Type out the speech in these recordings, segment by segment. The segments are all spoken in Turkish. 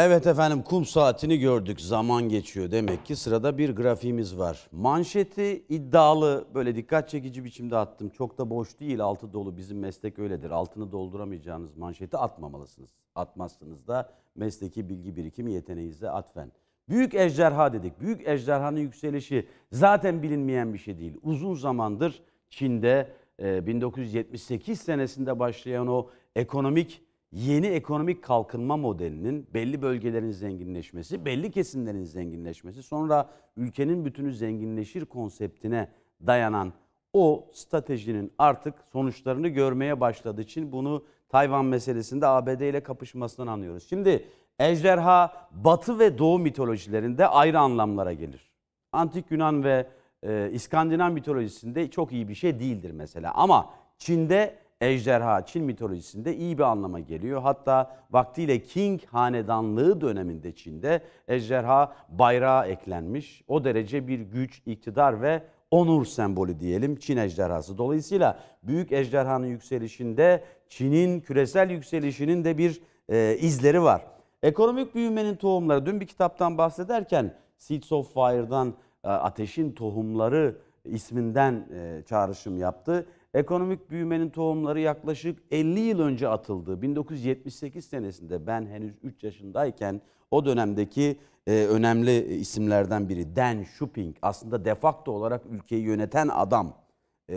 Evet efendim kum saatini gördük. Zaman geçiyor demek ki. Sırada bir grafiğimiz var. Manşeti iddialı böyle dikkat çekici biçimde attım. Çok da boş değil. Altı dolu bizim meslek öyledir. Altını dolduramayacağınız manşeti atmamalısınız. Atmazsınız da mesleki bilgi birikimi yeteneğinize atfen. Büyük ejderha dedik. Büyük ejderhanın yükselişi zaten bilinmeyen bir şey değil. Uzun zamandır Çin'de 1978 senesinde başlayan o ekonomik yeni ekonomik kalkınma modelinin belli bölgelerin zenginleşmesi, belli kesimlerin zenginleşmesi, sonra ülkenin bütünü zenginleşir konseptine dayanan o stratejinin artık sonuçlarını görmeye başladığı için bunu Tayvan meselesinde ABD ile kapışmasından anlıyoruz. Şimdi ejderha batı ve doğu mitolojilerinde ayrı anlamlara gelir. Antik Yunan ve e, İskandinav mitolojisinde çok iyi bir şey değildir mesela ama Çin'de ejderha Çin mitolojisinde iyi bir anlama geliyor. Hatta vaktiyle King hanedanlığı döneminde Çin'de ejderha bayrağa eklenmiş. O derece bir güç, iktidar ve onur sembolü diyelim Çin ejderhası. Dolayısıyla büyük ejderhanın yükselişinde Çin'in küresel yükselişinin de bir e, izleri var. Ekonomik büyümenin tohumları. Dün bir kitaptan bahsederken Seeds of Fire'dan e, Ateşin Tohumları isminden e, çağrışım yaptı. Ekonomik büyümenin tohumları yaklaşık 50 yıl önce atıldı. 1978 senesinde ben henüz 3 yaşındayken o dönemdeki e, önemli isimlerden biri Dan Shuping aslında defakto olarak ülkeyi yöneten adam e,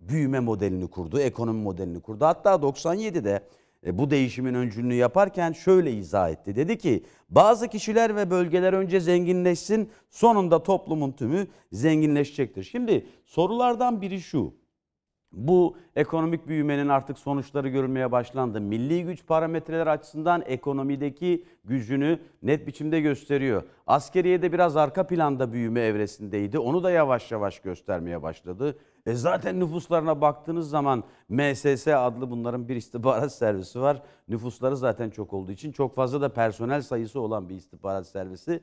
büyüme modelini kurdu, ekonomi modelini kurdu. Hatta 97'de e, bu değişimin öncülüğünü yaparken şöyle izah etti. Dedi ki bazı kişiler ve bölgeler önce zenginleşsin sonunda toplumun tümü zenginleşecektir. Şimdi sorulardan biri şu. Bu ekonomik büyümenin artık sonuçları görülmeye başlandı. Milli güç parametreleri açısından ekonomideki gücünü net biçimde gösteriyor. Askeriye de biraz arka planda büyüme evresindeydi. Onu da yavaş yavaş göstermeye başladı. E zaten nüfuslarına baktığınız zaman MSS adlı bunların bir istihbarat servisi var. Nüfusları zaten çok olduğu için çok fazla da personel sayısı olan bir istihbarat servisi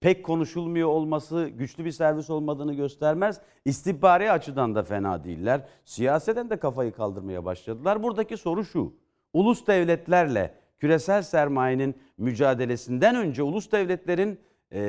pek konuşulmuyor olması güçlü bir servis olmadığını göstermez. İstihbari açıdan da fena değiller. Siyaseten de kafayı kaldırmaya başladılar. Buradaki soru şu. Ulus devletlerle küresel sermayenin mücadelesinden önce ulus devletlerin e,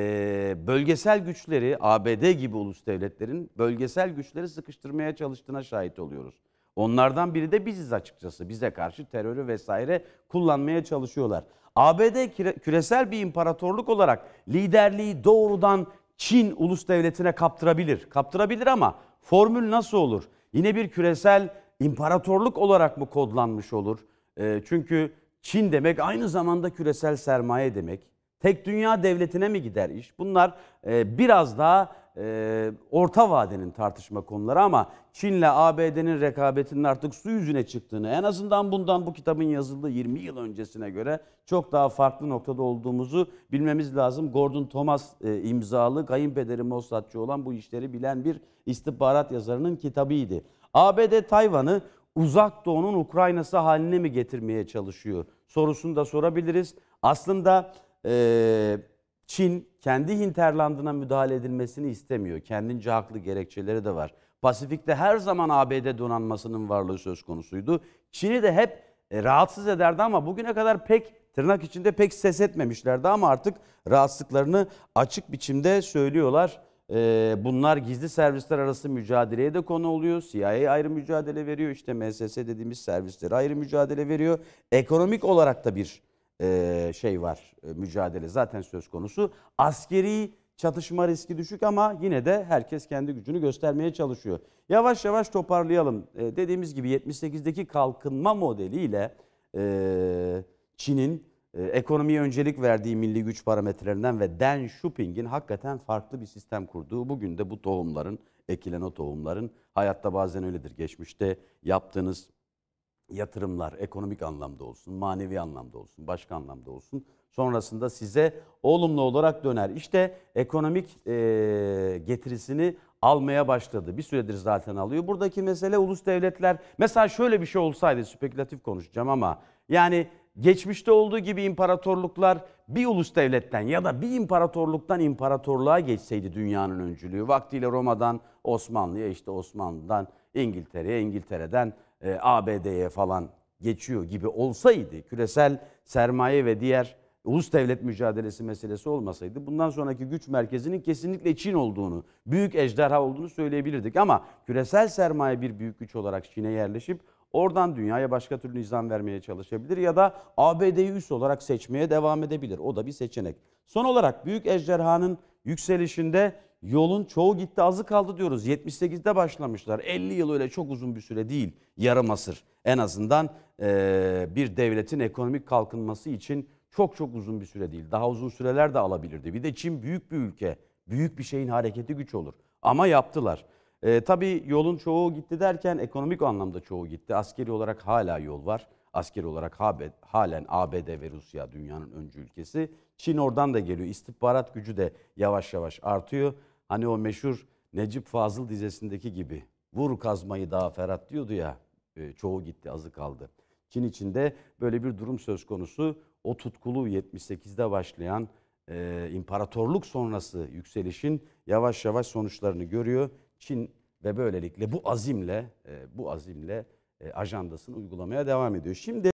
bölgesel güçleri, ABD gibi ulus devletlerin bölgesel güçleri sıkıştırmaya çalıştığına şahit oluyoruz. Onlardan biri de biziz açıkçası. Bize karşı terörü vesaire kullanmaya çalışıyorlar. ABD küresel bir imparatorluk olarak liderliği doğrudan Çin ulus devletine kaptırabilir. Kaptırabilir ama formül nasıl olur? Yine bir küresel imparatorluk olarak mı kodlanmış olur? E, çünkü Çin demek aynı zamanda küresel sermaye demek. Tek dünya devletine mi gider iş? Bunlar e, biraz daha e, orta vadenin tartışma konuları ama Çin'le ABD'nin rekabetinin artık su yüzüne çıktığını en azından bundan bu kitabın yazıldığı 20 yıl öncesine göre çok daha farklı noktada olduğumuzu bilmemiz lazım. Gordon Thomas e, imzalı kayınpederi Mossadçı olan bu işleri bilen bir istihbarat yazarının kitabıydı. ABD Tayvan'ı uzak doğunun Ukrayna'sı haline mi getirmeye çalışıyor sorusunu da sorabiliriz. Aslında e, Çin kendi hinterlandına müdahale edilmesini istemiyor. Kendince haklı gerekçeleri de var. Pasifik'te her zaman ABD donanmasının varlığı söz konusuydu. Çin'i de hep e, rahatsız ederdi ama bugüne kadar pek tırnak içinde pek ses etmemişlerdi ama artık rahatsızlıklarını açık biçimde söylüyorlar. E, bunlar gizli servisler arası mücadeleye de konu oluyor. CIA ayrı mücadele veriyor. İşte MSS dediğimiz servislere ayrı mücadele veriyor. Ekonomik olarak da bir şey var, e, mücadele zaten söz konusu. Askeri çatışma riski düşük ama yine de herkes kendi gücünü göstermeye çalışıyor. Yavaş yavaş toparlayalım. dediğimiz gibi 78'deki kalkınma modeliyle e, Çin'in e, ekonomiye öncelik verdiği milli güç parametrelerinden ve Deng Xiaoping'in hakikaten farklı bir sistem kurduğu bugün de bu tohumların, ekilen o tohumların hayatta bazen öyledir. Geçmişte yaptığınız yatırımlar ekonomik anlamda olsun, manevi anlamda olsun, başka anlamda olsun sonrasında size olumlu olarak döner. İşte ekonomik e, getirisini almaya başladı. Bir süredir zaten alıyor. Buradaki mesele ulus devletler. Mesela şöyle bir şey olsaydı spekülatif konuşacağım ama yani geçmişte olduğu gibi imparatorluklar bir ulus devletten ya da bir imparatorluktan imparatorluğa geçseydi dünyanın öncülüğü vaktiyle Roma'dan Osmanlı'ya işte Osmanlı'dan İngiltere'ye İngiltere'den e, ABD'ye falan geçiyor gibi olsaydı küresel sermaye ve diğer ulus devlet mücadelesi meselesi olmasaydı bundan sonraki güç merkezinin kesinlikle Çin olduğunu, büyük ejderha olduğunu söyleyebilirdik ama küresel sermaye bir büyük güç olarak Çin'e yerleşip Oradan dünyaya başka türlü izan vermeye çalışabilir ya da ABD'yi üs olarak seçmeye devam edebilir. O da bir seçenek. Son olarak Büyük Ejderha'nın yükselişinde yolun çoğu gitti azı kaldı diyoruz. 78'de başlamışlar. 50 yıl öyle çok uzun bir süre değil. Yarım asır en azından e, bir devletin ekonomik kalkınması için çok çok uzun bir süre değil. Daha uzun süreler de alabilirdi. Bir de Çin büyük bir ülke. Büyük bir şeyin hareketi güç olur. Ama yaptılar. E, tabii yolun çoğu gitti derken ekonomik anlamda çoğu gitti. Askeri olarak hala yol var. Askeri olarak halen ABD ve Rusya dünyanın öncü ülkesi. Çin oradan da geliyor. İstihbarat gücü de yavaş yavaş artıyor. Hani o meşhur Necip Fazıl dizesindeki gibi vur kazmayı daha ferhat diyordu ya e, çoğu gitti azı kaldı. Çin içinde böyle bir durum söz konusu. O tutkulu 78'de başlayan e, imparatorluk sonrası yükselişin yavaş yavaş sonuçlarını görüyor. Çin ve böylelikle bu azimle e, bu azimle e, ajandasını uygulamaya devam ediyor. Şimdi